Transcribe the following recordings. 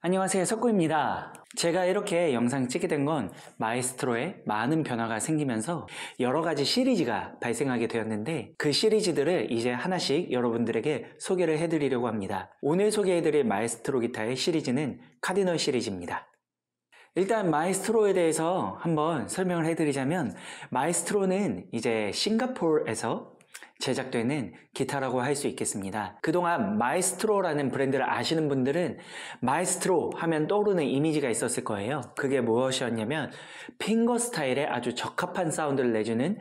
안녕하세요 석구입니다 제가 이렇게 영상 찍게 된 건마이스트로에 많은 변화가 생기면서 여러 가지 시리즈가 발생하게 되었는데 그 시리즈들을 이제 하나씩 여러분들에게 소개를 해드리려고 합니다 오늘 소개해드릴 마이스트로 기타의 시리즈는 카디널 시리즈입니다 일단 마이스트로에 대해서 한번 설명을 해드리자면 마이스트로는 이제 싱가폴에서 제작되는 기타라고 할 수 있겠습니다. 그동안 마이스트로라는 브랜드를 아시는 분들은 마이스트로 하면 떠오르는 이미지가 있었을 거예요. 그게 무엇이었냐면 핑거 스타일에 아주 적합한 사운드를 내주는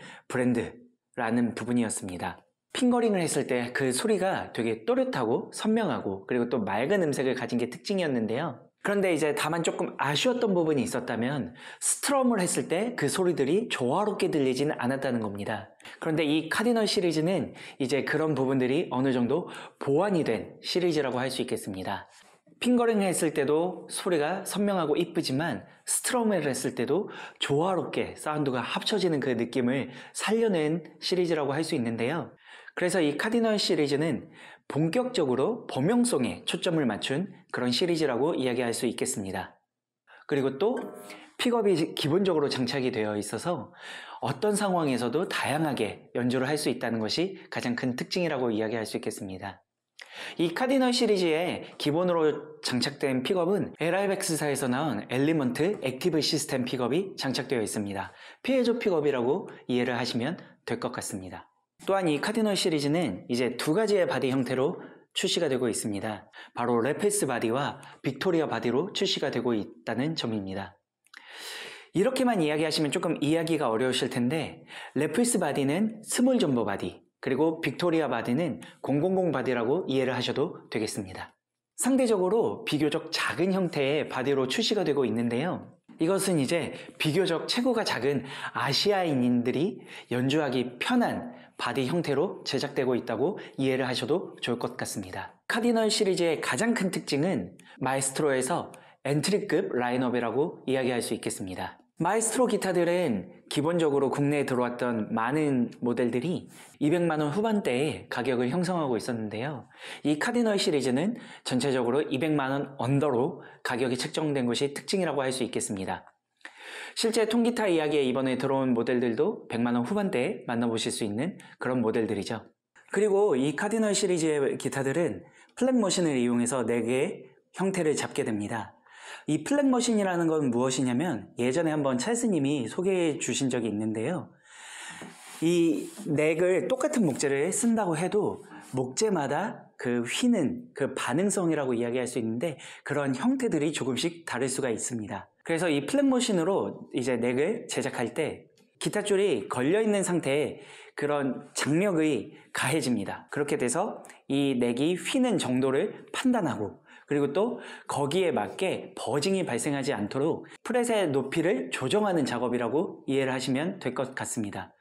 브랜드라는 부분이었습니다. 핑거링을 했을 때 그 소리가 되게 또렷하고 선명하고 그리고 또 맑은 음색을 가진 게 특징이었는데요. 그런데 이제 다만 조금 아쉬웠던 부분이 있었다면 스트럼을 했을 때 그 소리들이 조화롭게 들리지는 않았다는 겁니다. 그런데 이 카디널 시리즈는 이제 그런 부분들이 어느 정도 보완이 된 시리즈라고 할 수 있겠습니다. 핑거링 했을 때도 소리가 선명하고 이쁘지만 스트로메를 했을 때도 조화롭게 사운드가 합쳐지는 그 느낌을 살려낸 시리즈라고 할 수 있는데요. 그래서 이 카디널 시리즈는 본격적으로 범용성에 초점을 맞춘 그런 시리즈라고 이야기할 수 있겠습니다. 그리고 또 픽업이 기본적으로 장착이 되어 있어서 어떤 상황에서도 다양하게 연주를 할 수 있다는 것이 가장 큰 특징이라고 이야기할 수 있겠습니다. 이 카디널 시리즈의 기본으로 장착된 픽업은 l i b e x 사에서 나온 엘리먼트 액티브 시스템 픽업이 장착되어 있습니다. 피해조 픽업이라고 이해를 하시면 될 것 같습니다. 또한 이 카디널 시리즈는 이제 두 가지의 바디 형태로 출시가 되고 있습니다. 바로 레페스 바디와 빅토리아 바디로 출시가 되고 있다는 점입니다. 이렇게만 이야기하시면 조금 이야기가 어려우실 텐데 레플스 바디는 스몰 점보 바디 그리고 빅토리아 바디는 000 바디라고 이해를 하셔도 되겠습니다. 상대적으로 비교적 작은 형태의 바디로 출시가 되고 있는데요. 이것은 이제 비교적 체구가 작은 아시아인들이 인 연주하기 편한 바디 형태로 제작되고 있다고 이해를 하셔도 좋을 것 같습니다. 카디널 시리즈의 가장 큰 특징은 마에스트로에서 엔트리급 라인업이라고 이야기할 수 있겠습니다. 마이스트로 기타들은 기본적으로 국내에 들어왔던 많은 모델들이 200만원 후반대에 가격을 형성하고 있었는데요. 이 카디널 시리즈는 전체적으로 200만원 언더로 가격이 책정된 것이 특징이라고 할 수 있겠습니다. 실제 통기타 이야기에 이번에 들어온 모델들도 100만원 후반대에 만나보실 수 있는 그런 모델들이죠. 그리고 이 카디널 시리즈의 기타들은 플랫 머신을 이용해서 4개의 형태를 잡게 됩니다. 이 플렉머신이라는 건 무엇이냐면 예전에 한번 찰스님이 소개해 주신 적이 있는데요. 이 넥을 똑같은 목재를 쓴다고 해도 목재마다 그 휘는 그 반응성이라고 이야기할 수 있는데 그런 형태들이 조금씩 다를 수가 있습니다. 그래서 이 플랫머신으로 이제 넥을 제작할 때 기타 줄이 걸려있는 상태에 그런 장력이 가해집니다. 그렇게 돼서 이 넥이 휘는 정도를 판단하고 그리고 또 거기에 맞게 버징이 발생하지 않도록 프렛의 높이를 조정하는 작업이라고 이해를 하시면 될 것 같습니다.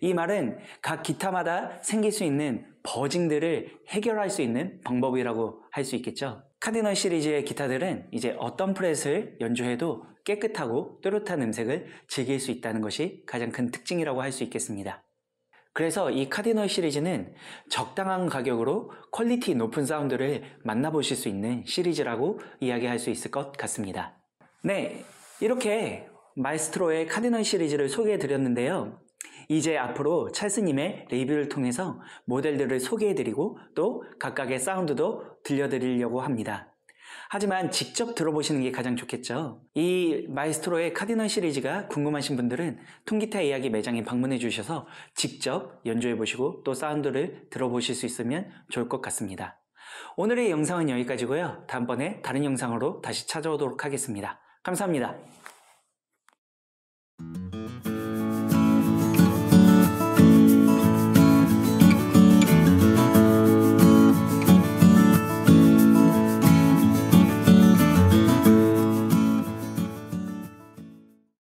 이 말은 각 기타마다 생길 수 있는 버징들을 해결할 수 있는 방법이라고 할 수 있겠죠. 카디널 시리즈의 기타들은 이제 어떤 프렛을 연주해도 깨끗하고 또렷한 음색을 즐길 수 있다는 것이 가장 큰 특징이라고 할 수 있겠습니다. 그래서 이 카디널 시리즈는 적당한 가격으로 퀄리티 높은 사운드를 만나보실 수 있는 시리즈라고 이야기할 수 있을 것 같습니다. 네, 이렇게 마이스트로의 카디널 시리즈를 소개해 드렸는데요. 이제 앞으로 찰스님의 리뷰를 통해서 모델들을 소개해드리고 또 각각의 사운드도 들려드리려고 합니다. 하지만 직접 들어보시는 게 가장 좋겠죠. 이 마이스트로의 카디널 시리즈가 궁금하신 분들은 통기타 이야기 매장에 방문해 주셔서 직접 연주해 보시고 또 사운드를 들어보실 수 있으면 좋을 것 같습니다. 오늘의 영상은 여기까지고요. 다음번에 다른 영상으로 다시 찾아오도록 하겠습니다. 감사합니다.